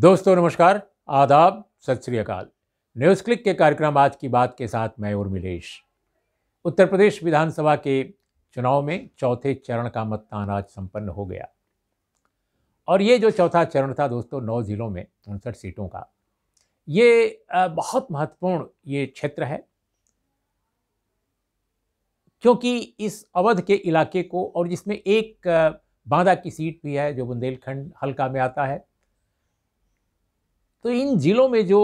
दोस्तों नमस्कार आदाब सत श्री अकाल न्यूज़ क्लिक के कार्यक्रम आज की बात के साथ मैं उर्मिलेश उत्तर प्रदेश विधानसभा के चुनाव में चौथे चरण का मतदान आज संपन्न हो गया और ये जो चौथा चरण था दोस्तों नौ ज़िलों में उनसठ सीटों का ये बहुत महत्वपूर्ण ये क्षेत्र है क्योंकि इस अवध के इलाके को और जिसमें एक बांदा की सीट भी है जो बुंदेलखंड हल्का में आता है तो इन ज़िलों में जो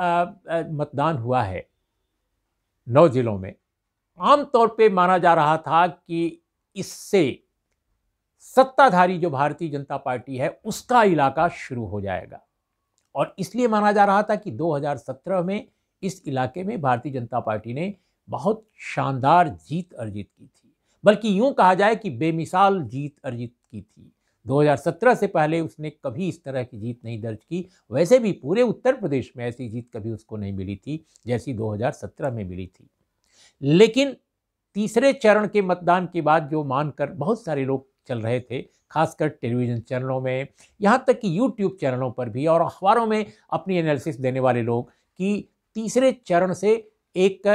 मतदान हुआ है नौ ज़िलों में आमतौर पे माना जा रहा था कि इससे सत्ताधारी जो भारतीय जनता पार्टी है उसका इलाका शुरू हो जाएगा और इसलिए माना जा रहा था कि 2017 में इस इलाके में भारतीय जनता पार्टी ने बहुत शानदार जीत अर्जित की थी बल्कि यूं कहा जाए कि बेमिसाल जीत अर्जित की थी 2017 से पहले उसने कभी इस तरह की जीत नहीं दर्ज की वैसे भी पूरे उत्तर प्रदेश में ऐसी जीत कभी उसको नहीं मिली थी जैसी 2017 में मिली थी लेकिन तीसरे चरण के मतदान के बाद जो मानकर बहुत सारे लोग चल रहे थे खासकर टेलीविज़न चैनलों में यहाँ तक कि यूट्यूब चैनलों पर भी और अखबारों में अपनी एनालिसिस देने वाले लोग कि तीसरे चरण से एक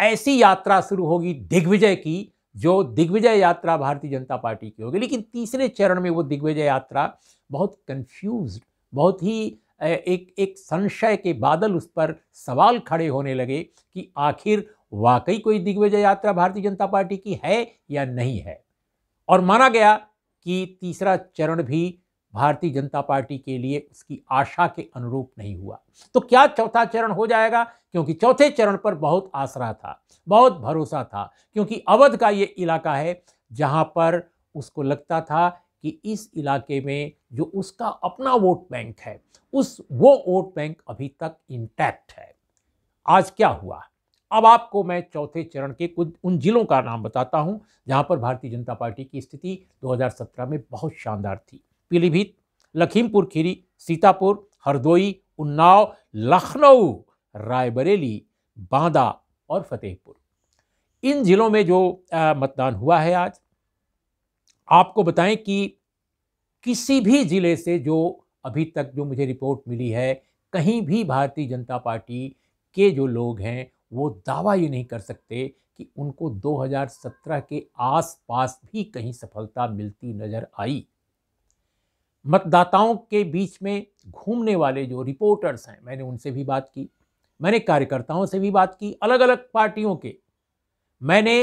ऐसी यात्रा शुरू होगी दिग्विजय की जो दिग्विजय यात्रा भारतीय जनता पार्टी की होगी लेकिन तीसरे चरण में वो दिग्विजय यात्रा बहुत कंफ्यूज बहुत ही एक एक संशय के बादल उस पर सवाल खड़े होने लगे कि आखिर वाकई कोई दिग्विजय यात्रा भारतीय जनता पार्टी की है या नहीं है और माना गया कि तीसरा चरण भी भारतीय जनता पार्टी के लिए उसकी आशा के अनुरूप नहीं हुआ तो क्या चौथा चरण हो जाएगा क्योंकि चौथे चरण पर बहुत आसरा था बहुत भरोसा था क्योंकि अवध का ये इलाका है जहाँ पर उसको लगता था कि इस इलाके में जो उसका अपना वोट बैंक है उस वो वोट बैंक अभी तक इंटैक्ट है आज क्या हुआ अब आपको मैं चौथे चरण के कुछ उन जिलों का नाम बताता हूं जहां पर भारतीय जनता पार्टी की स्थिति 2017 में बहुत शानदार थी पीलीभीत लखीमपुर खीरी सीतापुर हरदोई उन्नाव लखनऊ रायबरेली बांदा और फतेहपुर इन ज़िलों में जो मतदान हुआ है आज आपको बताएं कि किसी भी ज़िले से जो अभी तक जो मुझे रिपोर्ट मिली है कहीं भी भारतीय जनता पार्टी के जो लोग हैं वो दावा ये नहीं कर सकते कि उनको 2017 के आसपास भी कहीं सफलता मिलती नज़र आई मतदाताओं के बीच में घूमने वाले जो रिपोर्टर्स हैं मैंने उनसे भी बात की मैंने कार्यकर्ताओं से भी बात की अलग अलग पार्टियों के मैंने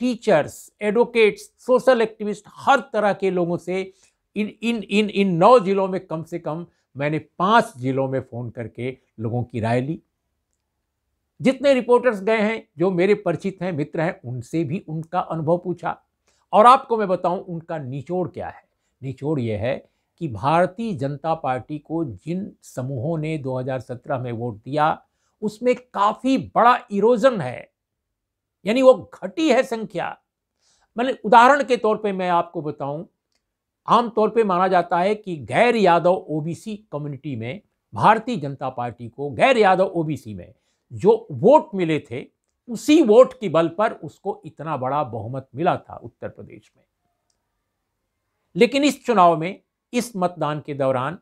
टीचर्स एडवोकेट्स सोशल एक्टिविस्ट हर तरह के लोगों से इन इन इन इन नौ जिलों में कम से कम मैंने पांच जिलों में फ़ोन करके लोगों की राय ली जितने रिपोर्टर्स गए हैं जो मेरे परिचित हैं मित्र हैं उनसे भी उनका अनुभव पूछा और आपको मैं बताऊं उनका निचोड़ क्या है निचोड़ ये है कि भारतीय जनता पार्टी को जिन समूहों ने 2017 में वोट दिया उसमें काफ़ी बड़ा इरोजन है यानी वो घटी है संख्या मैंने उदाहरण के तौर पे मैं आपको बताऊं आमतौर पे माना जाता है कि गैर यादव ओबीसी कम्युनिटी में भारतीय जनता पार्टी को गैर यादव ओबीसी में जो वोट मिले थे उसी वोट के बल पर उसको इतना बड़ा बहुमत मिला था उत्तर प्रदेश में लेकिन इस चुनाव में इस मतदान के दौरान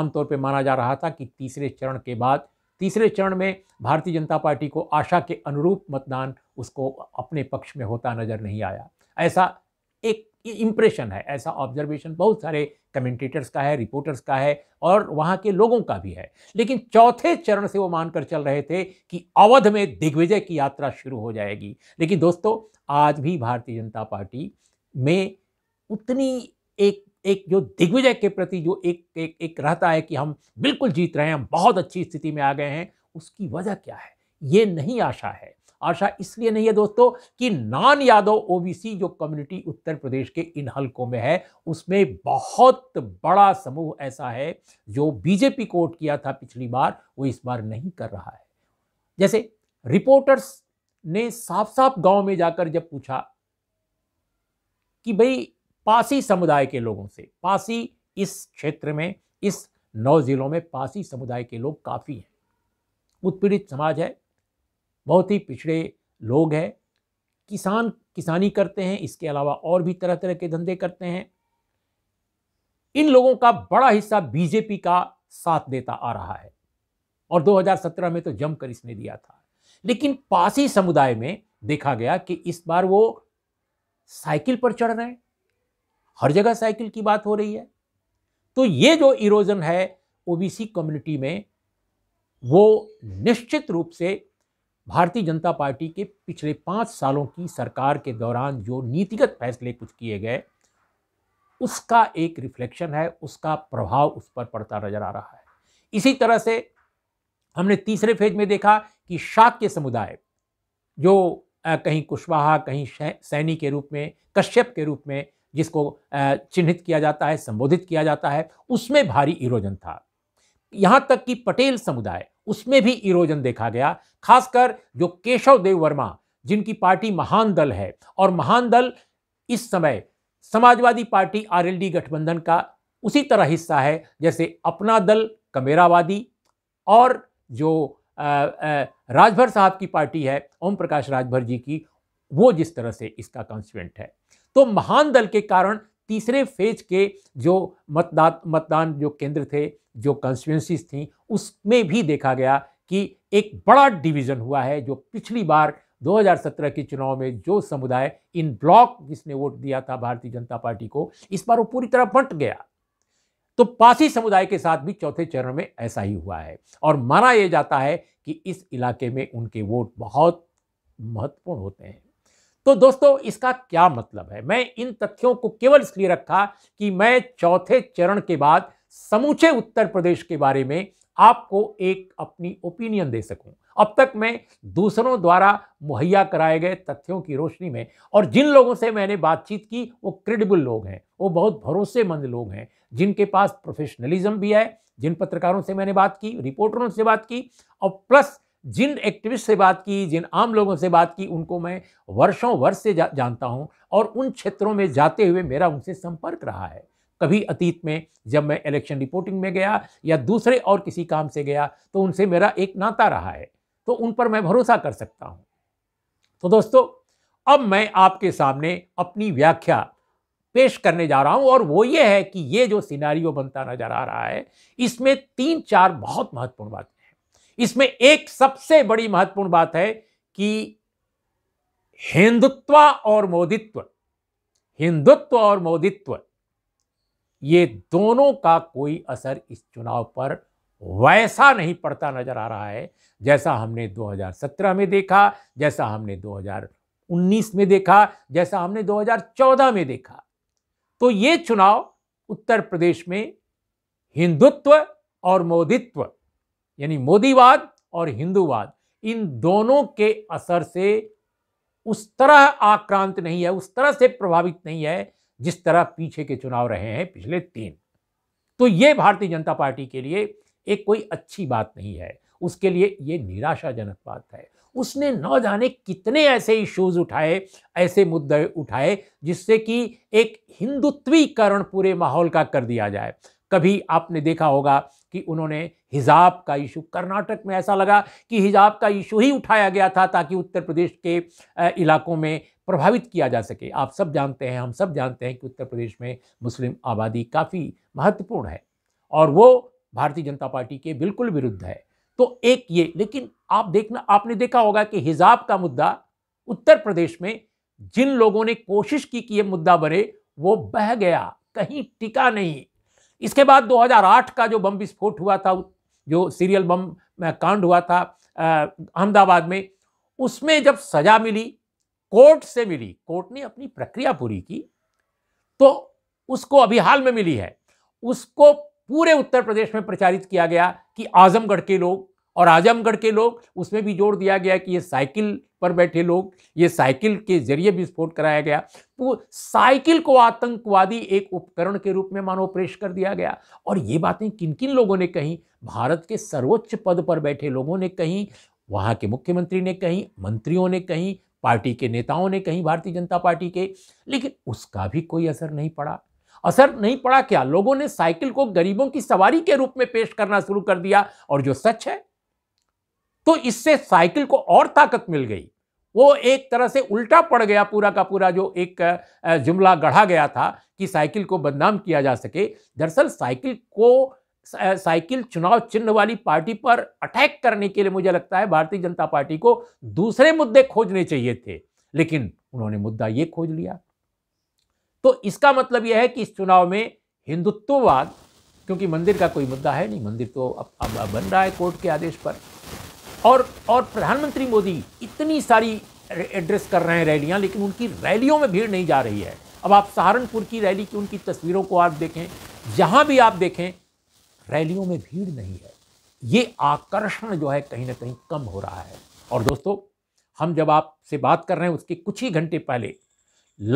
आमतौर पर माना जा रहा था कि तीसरे चरण के बाद तीसरे चरण में भारतीय जनता पार्टी को आशा के अनुरूप मतदान उसको अपने पक्ष में होता नजर नहीं आया ऐसा एक इम्प्रेशन है ऐसा ऑब्जर्वेशन बहुत सारे कमेंटेटर्स का है रिपोर्टर्स का है और वहाँ के लोगों का भी है लेकिन चौथे चरण से वो मानकर चल रहे थे कि अवध में दिग्विजय की यात्रा शुरू हो जाएगी लेकिन दोस्तों आज भी भारतीय जनता पार्टी में उतनी एक एक जो दिग्विजय के प्रति जो एक एक एक रहता है कि हम बिल्कुल जीत रहे हैं हम बहुत अच्छी स्थिति में आ गए हैं उसकी वजह क्या है ये नहीं आशा है आशा इसलिए नहीं है दोस्तों कि नान यादव ओबीसी जो कम्युनिटी उत्तर प्रदेश के इन हलकों में है उसमें बहुत बड़ा समूह ऐसा है जो बीजेपी को वोट किया था पिछली बार वो इस बार नहीं कर रहा है जैसे रिपोर्टर्स ने साफ साफ गांव में जाकर जब पूछा कि भाई पासी समुदाय के लोगों से पासी इस क्षेत्र में इस नौ जिलों में पासी समुदाय के लोग काफ़ी हैं उत्पीड़ित समाज है बहुत ही पिछड़े लोग हैं किसान किसानी करते हैं इसके अलावा और भी तरह तरह के धंधे करते हैं इन लोगों का बड़ा हिस्सा बीजेपी का साथ देता आ रहा है और 2017 में तो जमकर इसने दिया था लेकिन पासी समुदाय में देखा गया कि इस बार वो साइकिल पर चढ़ रहे हैं हर जगह साइकिल की बात हो रही है तो ये जो इरोजन है ओबीसी कम्युनिटी में वो निश्चित रूप से भारतीय जनता पार्टी के पिछले पाँच सालों की सरकार के दौरान जो नीतिगत फैसले कुछ किए गए उसका एक रिफ्लेक्शन है उसका प्रभाव उस पर पड़ता नजर आ रहा है इसी तरह से हमने तीसरे फेज में देखा कि शाक के समुदाय जो कहीं कुशवाहा कहीं सैनी के रूप में कश्यप के रूप में जिसको चिन्हित किया जाता है संबोधित किया जाता है उसमें भारी इरोजन था यहाँ तक कि पटेल समुदाय उसमें भी इरोजन देखा गया खासकर जो केशव देव वर्मा जिनकी पार्टी महान दल है और महान दल इस समय समाजवादी पार्टी आरएलडी गठबंधन का उसी तरह हिस्सा है जैसे अपना दल कमेरावादी और जो राजभर साहब की पार्टी है ओम प्रकाश राजभर जी की वो जिस तरह से इसका कॉन्स्टिट्यूंट है तो महान दल के कारण तीसरे फेज के जो मतदान मतदान जो केंद्र थे जो कंस्टिट्यूंसीज थी उसमें भी देखा गया कि एक बड़ा डिवीज़न हुआ है जो पिछली बार 2017 के चुनाव में जो समुदाय इन ब्लॉक जिसने वोट दिया था भारतीय जनता पार्टी को इस बार वो पूरी तरह बंट गया तो पासी समुदाय के साथ भी चौथे चरण में ऐसा ही हुआ है और माना यह जाता है कि इस इलाके में उनके वोट बहुत महत्वपूर्ण होते हैं तो दोस्तों इसका क्या मतलब है मैं इन तथ्यों को केवल इसलिए रखा कि मैं चौथे चरण के बाद समूचे उत्तर प्रदेश के बारे में आपको एक अपनी ओपिनियन दे सकूं अब तक मैं दूसरों द्वारा मुहैया कराए गए तथ्यों की रोशनी में और जिन लोगों से मैंने बातचीत की वो क्रेडिबल लोग हैं वो बहुत भरोसेमंद लोग हैं जिनके पास प्रोफेशनलिज्म भी है जिन पत्रकारों से मैंने बात की रिपोर्टरों से बात की और प्लस जिन एक्टिविस्ट से बात की जिन आम लोगों से बात की उनको मैं वर्षों वर्ष से जा, जानता हूं और उन क्षेत्रों में जाते हुए मेरा उनसे संपर्क रहा है कभी अतीत में जब मैं इलेक्शन रिपोर्टिंग में गया या दूसरे और किसी काम से गया तो उनसे मेरा एक नाता रहा है तो उन पर मैं भरोसा कर सकता हूँ तो दोस्तों अब मैं आपके सामने अपनी व्याख्या पेश करने जा रहा हूं और वो ये है कि ये जो सिनारियों बनता नजर आ रहा है इसमें तीन चार बहुत महत्वपूर्ण बातें इसमें एक सबसे बड़ी महत्वपूर्ण बात है कि हिंदुत्व और मोदित्व हिंदुत्व और मोदित्व ये दोनों का कोई असर इस चुनाव पर वैसा नहीं पड़ता नजर आ रहा है जैसा हमने 2017 में देखा जैसा हमने 2019 में देखा जैसा हमने 2014 में देखा तो ये चुनाव उत्तर प्रदेश में हिंदुत्व और मोदित्व यानी मोदीवाद और हिंदूवाद इन दोनों के असर से उस तरह आक्रांत नहीं है उस तरह से प्रभावित नहीं है जिस तरह पीछे के चुनाव रहे हैं पिछले तीन तो ये भारतीय जनता पार्टी के लिए एक कोई अच्छी बात नहीं है उसके लिए ये निराशाजनक बात है उसने न जाने कितने ऐसे इश्यूज उठाए ऐसे मुद्दे उठाए जिससे कि एक हिंदुत्वीकरण पूरे माहौल का कर दिया जाए कभी आपने देखा होगा कि उन्होंने हिजाब का इशू कर्नाटक में ऐसा लगा कि हिजाब का इशू ही उठाया गया था ताकि उत्तर प्रदेश के इलाकों में प्रभावित किया जा सके आप सब जानते हैं हम सब जानते हैं कि उत्तर प्रदेश में मुस्लिम आबादी काफ़ी महत्वपूर्ण है और वो भारतीय जनता पार्टी के बिल्कुल विरुद्ध है तो एक ये लेकिन आप देखना आपने देखा होगा कि हिजाब का मुद्दा उत्तर प्रदेश में जिन लोगों ने कोशिश की कि ये मुद्दा बने वो बह गया कहीं टिका नहीं इसके बाद 2008 का जो बम विस्फोट हुआ था जो सीरियल बम कांड हुआ था अहमदाबाद में उसमें जब सजा मिली कोर्ट से मिली कोर्ट ने अपनी प्रक्रिया पूरी की तो उसको अभी हाल में मिली है उसको पूरे उत्तर प्रदेश में प्रचारित किया गया कि आजमगढ़ के लोग और आजमगढ़ के लोग उसमें भी जोड़ दिया गया कि ये साइकिल पर बैठे लोग ये साइकिल के जरिए विस्फोट कराया गया तो साइकिल को आतंकवादी एक उपकरण के रूप में मानो पेश कर दिया गया और ये बातें किन किन लोगों ने कही भारत के सर्वोच्च पद पर बैठे लोगों ने कही वहाँ के मुख्यमंत्री ने कही मंत्रियों ने कही पार्टी के नेताओं ने कहीं भारतीय जनता पार्टी के लेकिन उसका भी कोई असर नहीं पड़ा असर नहीं पड़ा क्या लोगों ने साइकिल को गरीबों की सवारी के रूप में पेश करना शुरू कर दिया और जो सच है तो इससे साइकिल को और ताकत मिल गई वो एक तरह से उल्टा पड़ गया पूरा का पूरा जो एक जुमला गढ़ा गया था कि साइकिल को बदनाम किया जा सके दरअसल साइकिल को साइकिल चुनाव चिन्ह वाली पार्टी पर अटैक करने के लिए मुझे लगता है भारतीय जनता पार्टी को दूसरे मुद्दे खोजने चाहिए थे लेकिन उन्होंने मुद्दा ये खोज लिया तो इसका मतलब यह है कि इस चुनाव में हिंदुत्ववाद क्योंकि मंदिर का कोई मुद्दा है नहीं मंदिर तो अब अब बन रहा है कोर्ट के आदेश पर और और प्रधानमंत्री मोदी इतनी सारी एड्रेस कर रहे हैं रैलियां लेकिन उनकी रैलियों में भीड़ नहीं जा रही है अब आप सहारनपुर की रैली की उनकी तस्वीरों को आप देखें जहां भी आप देखें रैलियों में भीड़ नहीं है ये आकर्षण जो है कहीं ना कहीं कम हो रहा है और दोस्तों हम जब आपसे बात कर रहे हैं उसके कुछ ही घंटे पहले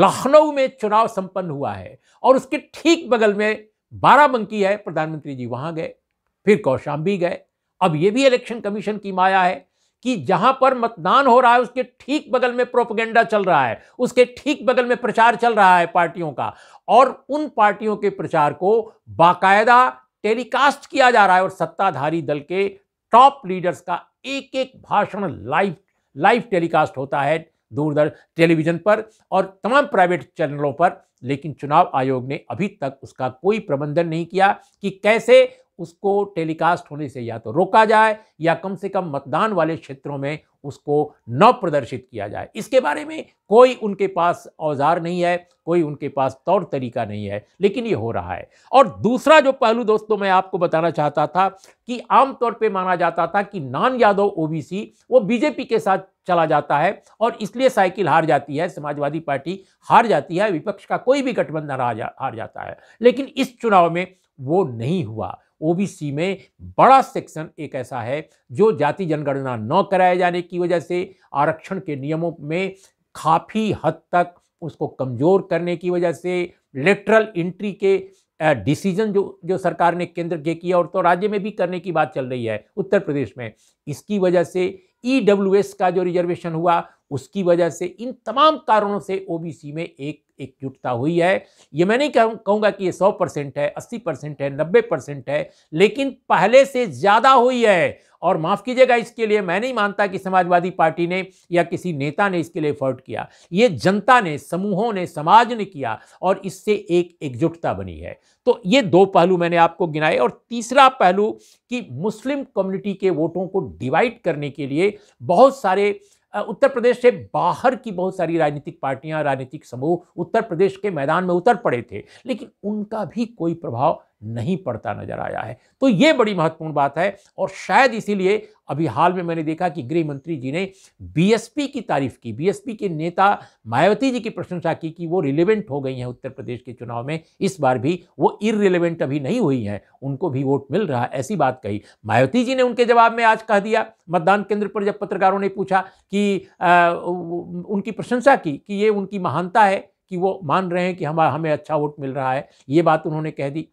लखनऊ में चुनाव संपन्न हुआ है और उसके ठीक बगल में बाराबंकी है प्रधानमंत्री जी वहां गए फिर कौशाम्बी गए अब ये भी इलेक्शन कमीशन की माया है कि जहां पर मतदान हो रहा है उसके ठीक बगल में प्रोपगेंडा चल रहा है उसके ठीक बगल में प्रचार चल रहा है पार्टियों का और उन पार्टियों के प्रचार को बाकायदा टेलीकास्ट किया जा रहा है और सत्ताधारी दल के टॉप लीडर्स का एक एक भाषण लाइव लाइव टेलीकास्ट होता है दूरदर्शन टेलीविजन पर और तमाम प्राइवेट चैनलों पर लेकिन चुनाव आयोग ने अभी तक उसका कोई प्रबंधन नहीं किया कि कैसे उसको टेलीकास्ट होने से या तो रोका जाए या कम से कम मतदान वाले क्षेत्रों में उसको न प्रदर्शित किया जाए इसके बारे में कोई उनके पास औजार नहीं है कोई उनके पास तौर तरीका नहीं है लेकिन ये हो रहा है और दूसरा जो पहलू दोस्तों मैं आपको बताना चाहता था कि आमतौर पे माना जाता था कि नान यादव ओबीसी वो बीजेपी के साथ चला जाता है और इसलिए साइकिल हार जाती है समाजवादी पार्टी हार जाती है विपक्ष का कोई भी गठबंधन हार जाता है लेकिन इस चुनाव में वो नहीं हुआ ओबीसी में बड़ा सेक्शन एक ऐसा है जो जाति जनगणना न कराए जाने की वजह से आरक्षण के नियमों में काफ़ी हद तक उसको कमज़ोर करने की वजह से लेटरल इंट्री के डिसीजन जो जो सरकार ने केंद्र के किया और तो राज्य में भी करने की बात चल रही है उत्तर प्रदेश में इसकी वजह से ई का जो रिजर्वेशन हुआ उसकी वजह से इन तमाम कारणों से ओबीसी में एक एकजुटता हुई है ये मैं नहीं कहूँगा कि ये सौ परसेंट है अस्सी परसेंट है नब्बे परसेंट है लेकिन पहले से ज़्यादा हुई है और माफ़ कीजिएगा इसके लिए मैं नहीं मानता कि समाजवादी पार्टी ने या किसी नेता ने इसके लिए एफर्ट किया ये जनता ने समूहों ने समाज ने किया और इससे एक एकजुटता बनी है तो ये दो पहलू मैंने आपको गिनाए और तीसरा पहलू कि मुस्लिम कम्युनिटी के वोटों को डिवाइड करने के लिए बहुत सारे उत्तर प्रदेश से बाहर की बहुत सारी राजनीतिक पार्टियां राजनीतिक समूह उत्तर प्रदेश के मैदान में उतर पड़े थे लेकिन उनका भी कोई प्रभाव नहीं पड़ता नजर आया है तो ये बड़ी महत्वपूर्ण बात है और शायद इसीलिए अभी हाल में मैंने देखा कि गृह मंत्री जी ने बीएसपी की तारीफ की बीएसपी के नेता मायावती जी की प्रशंसा की कि वो रिलेवेंट हो गई हैं उत्तर प्रदेश के चुनाव में इस बार भी वो इरिलेवेंट अभी नहीं हुई हैं उनको भी वोट मिल रहा ऐसी बात कही मायावती जी ने उनके जवाब में आज कह दिया मतदान केंद्र पर जब पत्रकारों ने पूछा कि आ, उनकी प्रशंसा की कि ये उनकी महानता है कि वो मान रहे हैं कि हम हमें अच्छा वोट मिल रहा है ये बात उन्होंने कह दी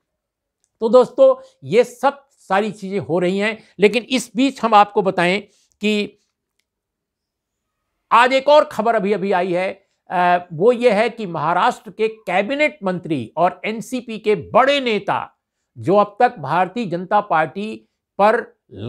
तो दोस्तों ये सब सारी चीज़ें हो रही हैं लेकिन इस बीच हम आपको बताएं कि आज एक और खबर अभी अभी आई है आ, वो ये है कि महाराष्ट्र के कैबिनेट मंत्री और एनसीपी के बड़े नेता जो अब तक भारतीय जनता पार्टी पर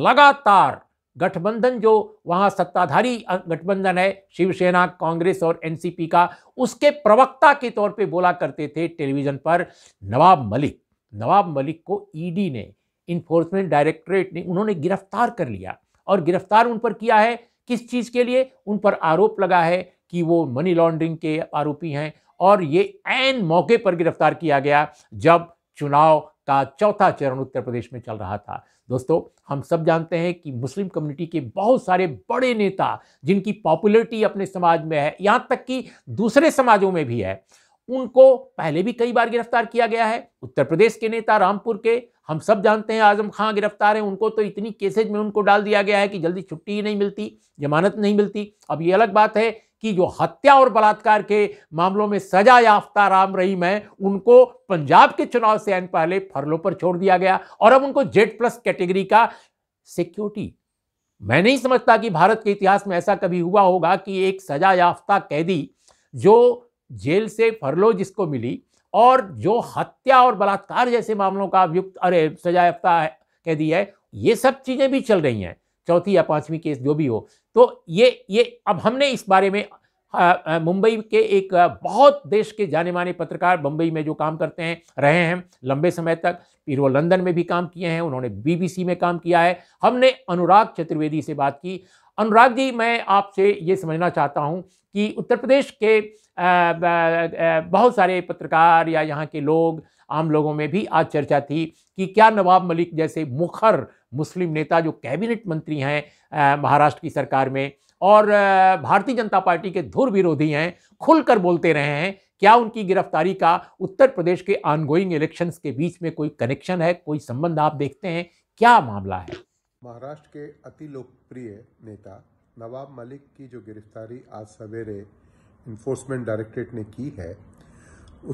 लगातार गठबंधन जो वहां सत्ताधारी गठबंधन है शिवसेना कांग्रेस और एनसीपी का उसके प्रवक्ता के तौर पे बोला करते थे टेलीविजन पर नवाब मलिक नवाब मलिक को ईडी e ने इन्फोर्समेंट डायरेक्टरेट ने उन्होंने गिरफ्तार कर लिया और गिरफ्तार उन पर किया है किस चीज़ के लिए उन पर आरोप लगा है कि वो मनी लॉन्ड्रिंग के आरोपी हैं और ये एन मौके पर गिरफ्तार किया गया जब चुनाव का चौथा चरण उत्तर प्रदेश में चल रहा था दोस्तों हम सब जानते हैं कि मुस्लिम कम्युनिटी के बहुत सारे बड़े नेता जिनकी पॉपुलरिटी अपने समाज में है यहाँ तक कि दूसरे समाजों में भी है उनको पहले भी कई बार गिरफ्तार किया गया है उत्तर प्रदेश के नेता रामपुर के हम सब जानते हैं आजम खां गिरफ्तार है उनको तो इतनी केसेज में उनको डाल दिया गया है कि जल्दी छुट्टी ही नहीं मिलती जमानत नहीं मिलती अब ये अलग बात है कि जो हत्या और बलात्कार के मामलों में सजा याफ्ता राम रहीम है उनको पंजाब के चुनाव से एन पहले फरलों पर छोड़ दिया गया और अब उनको जेड प्लस कैटेगरी का सिक्योरिटी मैं नहीं समझता कि भारत के इतिहास में ऐसा कभी हुआ होगा कि एक सजा याफ्ता कैदी जो जेल से फरलो जिसको मिली और जो हत्या और बलात्कार जैसे मामलों का अभियुक्त अरे सजायाफ्ता कह दी है ये सब चीज़ें भी चल रही हैं चौथी या पांचवी केस जो भी हो तो ये ये अब हमने इस बारे में मुंबई के एक बहुत देश के जाने माने पत्रकार बम्बई में जो काम करते हैं रहे हैं लंबे समय तक फिर वो लंदन में भी काम किए हैं उन्होंने बीबीसी में काम किया है हमने अनुराग चतुर्वेदी से बात की अनुराग जी मैं आपसे ये समझना चाहता हूँ कि उत्तर प्रदेश के बहुत सारे पत्रकार या यहाँ के लोग आम लोगों में भी आज चर्चा थी कि क्या नवाब मलिक जैसे मुखर मुस्लिम नेता जो कैबिनेट मंत्री हैं महाराष्ट्र की सरकार में और भारतीय जनता पार्टी के धुर विरोधी हैं खुलकर बोलते रहे हैं क्या उनकी गिरफ्तारी का उत्तर प्रदेश के ऑनगोइंग इलेक्शंस के बीच में कोई कनेक्शन है कोई संबंध आप देखते हैं क्या मामला है महाराष्ट्र के अति लोकप्रिय नेता नवाब मलिक की जो गिरफ्तारी आज सवेरे इन्फोर्समेंट डायरेक्टरेट ने की है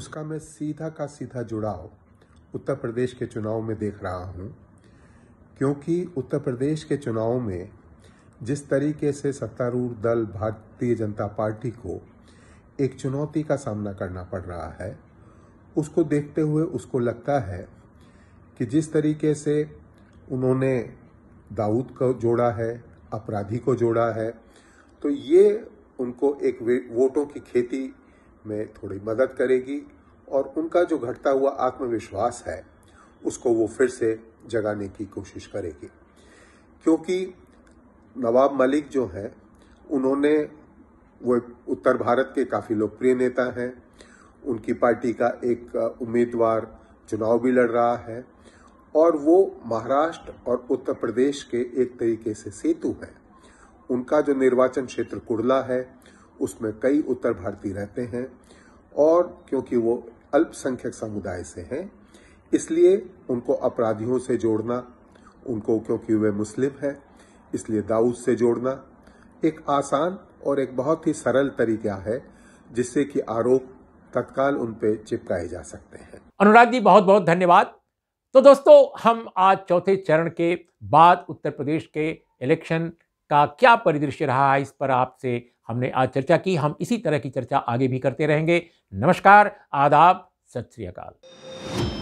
उसका मैं सीधा का सीधा जुड़ाव उत्तर प्रदेश के चुनाव में देख रहा हूँ क्योंकि उत्तर प्रदेश के चुनाव में जिस तरीके से सत्तारूढ़ दल भारतीय जनता पार्टी को एक चुनौती का सामना करना पड़ रहा है उसको देखते हुए उसको लगता है कि जिस तरीके से उन्होंने दाऊद को जोड़ा है अपराधी को जोड़ा है तो ये उनको एक वोटों की खेती में थोड़ी मदद करेगी और उनका जो घटता हुआ आत्मविश्वास है उसको वो फिर से जगाने की कोशिश करेगी क्योंकि नवाब मलिक जो हैं उन्होंने वो उत्तर भारत के काफ़ी लोकप्रिय नेता हैं उनकी पार्टी का एक उम्मीदवार चुनाव भी लड़ रहा है और वो महाराष्ट्र और उत्तर प्रदेश के एक तरीके से सेतु है उनका जो निर्वाचन क्षेत्र कुर्ला है उसमें कई उत्तर भारतीय रहते हैं और क्योंकि वो अल्पसंख्यक समुदाय से हैं इसलिए उनको अपराधियों से जोड़ना उनको क्योंकि वे मुस्लिम हैं इसलिए दाऊद से जोड़ना एक आसान और एक बहुत ही सरल तरीका है जिससे कि आरोप तत्काल उन पर चिपकाए जा सकते हैं अनुराग जी बहुत बहुत धन्यवाद तो दोस्तों हम आज चौथे चरण के बाद उत्तर प्रदेश के इलेक्शन का क्या परिदृश्य रहा है इस पर आपसे हमने आज चर्चा की हम इसी तरह की चर्चा आगे भी करते रहेंगे नमस्कार आदाब सत श्री अकाल